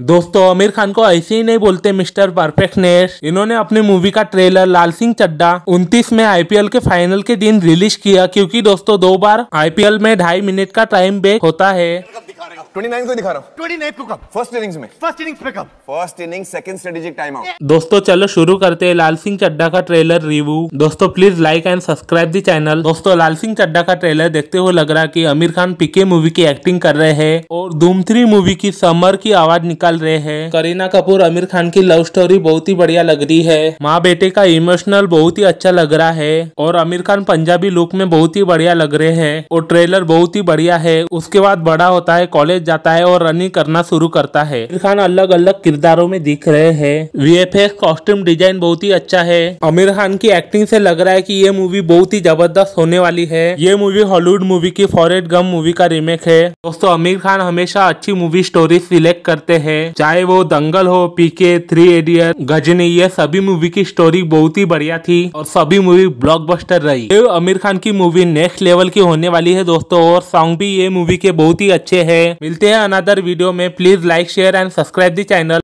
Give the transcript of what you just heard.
दोस्तों आमिर खान को ऐसे ही नहीं बोलते मिस्टर परफेक्टनेस इन्होंने अपनी मूवी का ट्रेलर लाल सिंह चड्डा 29 में आईपीएल के फाइनल के दिन रिलीज किया क्योंकि दोस्तों दो बार आईपीएल में ढाई मिनट का टाइम ब्रेक होता है दोस्तों चलो शुरू करते हैं लाल सिंह चड्डा का ट्रेलर रिव्यू दोस्तों please like and subscribe the channel दोस्तों लाल सिंह चड्डा का ट्रेलर देखते हुए लग रहा की आमिर खान पीके मूवी की एक्टिंग कर रहे हैं और धूम थ्री मूवी की समर की आवाज निकाल रहे हैं करीना कपूर आमिर खान की लव स्टोरी बहुत ही बढ़िया लग रही है माँ बेटे का इमोशनल बहुत ही अच्छा लग रहा है और आमिर खान पंजाबी लुक में बहुत ही बढ़िया लग रहे हैं और ट्रेलर बहुत ही बढ़िया है उसके बाद बड़ा होता है कॉलेज कॉलेज जाता है और रनिंग करना शुरू करता है आमिर खान अलग अलग किरदारों में दिख रहे हैं वीएफएक्स कॉस्ट्यूम डिजाइन बहुत ही अच्छा है आमिर खान की एक्टिंग से लग रहा है कि ये मूवी बहुत ही जबरदस्त होने वाली है ये मूवी हॉलीवुड मूवी की फॉरेस्ट गम मूवी का रीमेक है दोस्तों आमिर खान हमेशा अच्छी मूवी स्टोरी सिलेक्ट करते हैं चाहे वो दंगल हो पीके थ्री एडियट गजनी ये सभी मूवी की स्टोरी बहुत ही बढ़िया थी और सभी मूवी ब्लॉकबस्टर रही आमिर खान की मूवी नेक्स्ट लेवल की होने वाली है दोस्तों और सॉन्ग भी ये मूवी के बहुत ही अच्छे है मिलते हैं अनदर वीडियो में please like share and subscribe the channel